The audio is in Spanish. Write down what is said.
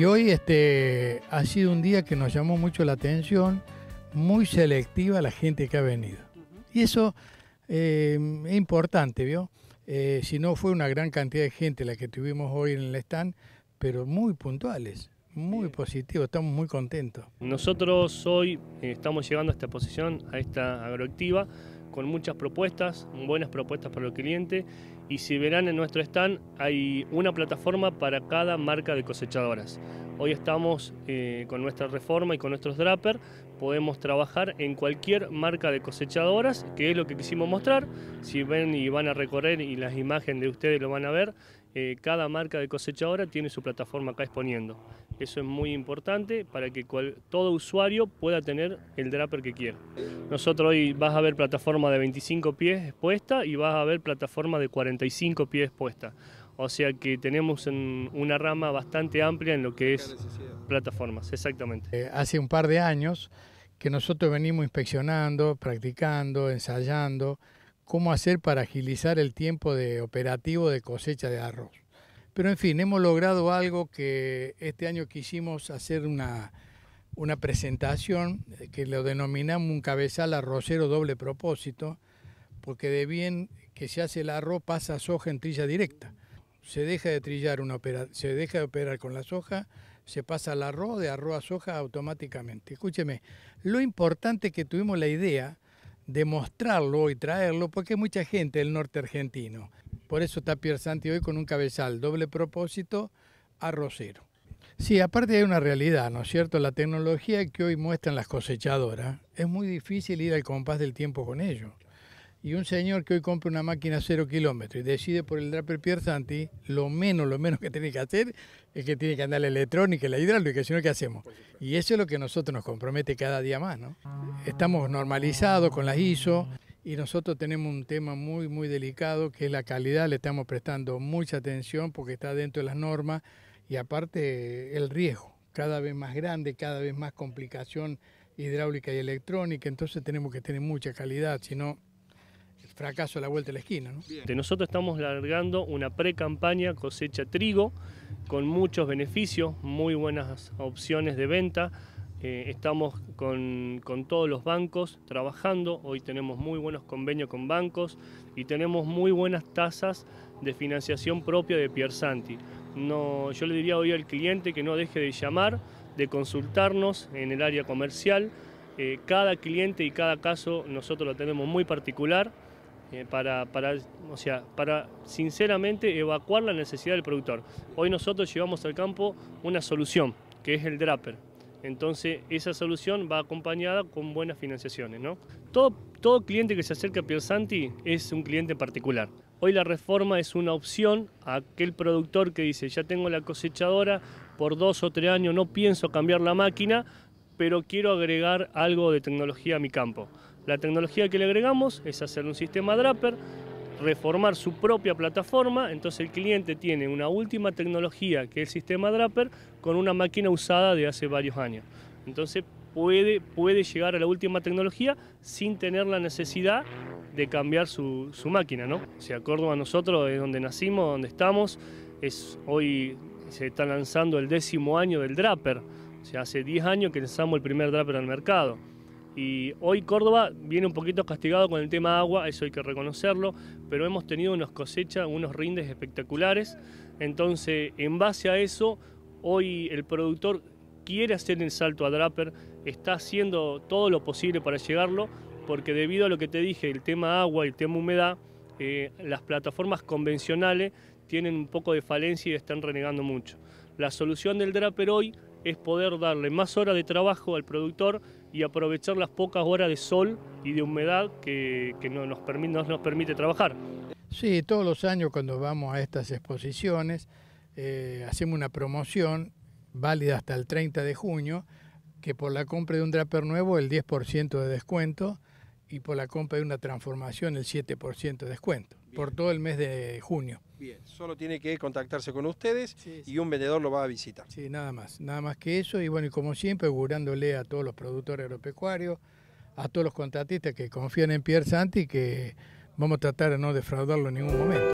Y hoy este, ha sido un día que nos llamó mucho la atención, muy selectiva la gente que ha venido. Y eso eh, es importante, ¿vio? Eh, si no fue una gran cantidad de gente la que tuvimos hoy en el stand, pero muy puntuales, muy positivos, estamos muy contentos. Nosotros hoy eh, estamos llegando a esta posición, a esta agroactiva, con muchas propuestas, buenas propuestas para los cliente. Y si verán en nuestro stand, hay una plataforma para cada marca de cosechadoras. Hoy estamos eh, con nuestra reforma y con nuestros draper, podemos trabajar en cualquier marca de cosechadoras, que es lo que quisimos mostrar. Si ven y van a recorrer y las imágenes de ustedes lo van a ver, eh, cada marca de cosechadora tiene su plataforma acá exponiendo. Eso es muy importante para que todo usuario pueda tener el draper que quiera. Nosotros hoy vas a ver plataforma de 25 pies expuesta y vas a ver plataforma de 45 pies puesta. O sea que tenemos una rama bastante amplia en lo que es plataformas, exactamente. Eh, hace un par de años que nosotros venimos inspeccionando, practicando, ensayando cómo hacer para agilizar el tiempo de operativo de cosecha de arroz. Pero en fin, hemos logrado algo que este año quisimos hacer una, presentación eh, que lo denominamos un cabezal arrocero doble propósito, porque de bien que se hace el arroz pasa soja en trilla directa. Se deja de trillar una se deja de operar con la soja, se pasa al arroz, de arroz a soja automáticamente. Escúcheme, lo importante que tuvimos la idea de mostrarlo y traerlo, porque mucha gente del norte argentino por eso está Pier Santi hoy con un cabezal, doble propósito, arrocero. Sí, aparte hay una realidad, ¿no es cierto? La tecnología que hoy muestran las cosechadoras, es muy difícil ir al compás del tiempo con ello. Y un señor que hoy compra una máquina cero kilómetros y decide por el Draper Pier Santi, lo menos, lo menos que tiene que hacer es que tiene que andar la electrónica, la hidráulica, sino ¿qué hacemos? Y eso es lo que nosotros nos compromete cada día más, ¿no? Estamos normalizados con las ISO y nosotros tenemos un tema muy, muy delicado que es la calidad, le estamos prestando mucha atención porque está dentro de las normas y aparte el riesgo, cada vez más grande, cada vez más complicación hidráulica y electrónica, entonces tenemos que tener mucha calidad, si no fracaso a la vuelta de la esquina. Nosotros estamos largando una pre-campaña cosecha trigo con muchos beneficios, muy buenas opciones de venta, eh, estamos con, todos los bancos trabajando, hoy tenemos muy buenos convenios con bancos y tenemos muy buenas tasas de financiación propia de Piersanti. No, yo le diría hoy al cliente que no deje de llamar, de consultarnos en el área comercial. Eh, cada cliente y cada caso nosotros lo tenemos muy particular. Eh, para, o sea, para sinceramente evacuar la necesidad del productor. Hoy nosotros llevamos al campo una solución, que es el draper, entonces esa solución va acompañada con buenas financiaciones. ¿no? Todo, todo cliente que se acerca a Piersanti es un cliente particular. Hoy la reforma es una opción a aquel productor que dice, ya tengo la cosechadora, por dos o tres años no pienso cambiar la máquina, pero quiero agregar algo de tecnología a mi campo. La tecnología que le agregamos es hacer un sistema Draper reformar su propia plataforma, entonces el cliente tiene una última tecnología que es el sistema Draper con una máquina usada de hace varios años. Entonces puede, puede llegar a la última tecnología sin tener la necesidad de cambiar su, máquina, ¿no? O sea, a nosotros es donde nacimos, donde estamos, es hoy se está lanzando el décimo año del Draper, o sea, hace 10 años que lanzamos el primer Draper al mercado. Y hoy Córdoba viene un poquito castigado con el tema agua, eso hay que reconocerlo, pero hemos tenido unos cosechas, unos rindes espectaculares. Entonces, en base a eso, hoy el productor quiere hacer el salto a Draper, está haciendo todo lo posible para llegarlo, porque debido a lo que te dije, el tema agua y el tema humedad, eh, las plataformas convencionales tienen un poco de falencia y están renegando mucho. La solución del Draper hoy es poder darle más horas de trabajo al productor y aprovechar las pocas horas de sol y de humedad que, que nos, permite, nos, permite trabajar. Sí, todos los años cuando vamos a estas exposiciones eh, hacemos una promoción válida hasta el 30 de junio, que por la compra de un draper nuevo el 10% de descuento y por la compra de una transformación el 7% de descuento por todo el mes de junio. Bien, solo tiene que contactarse con ustedes y un vendedor lo va a visitar. Sí, nada más, nada más que eso y bueno, y como siempre, augurándole a todos los productores agropecuarios, a todos los contratistas que confían en Pierre Santi que vamos a tratar de no defraudarlo en ningún momento.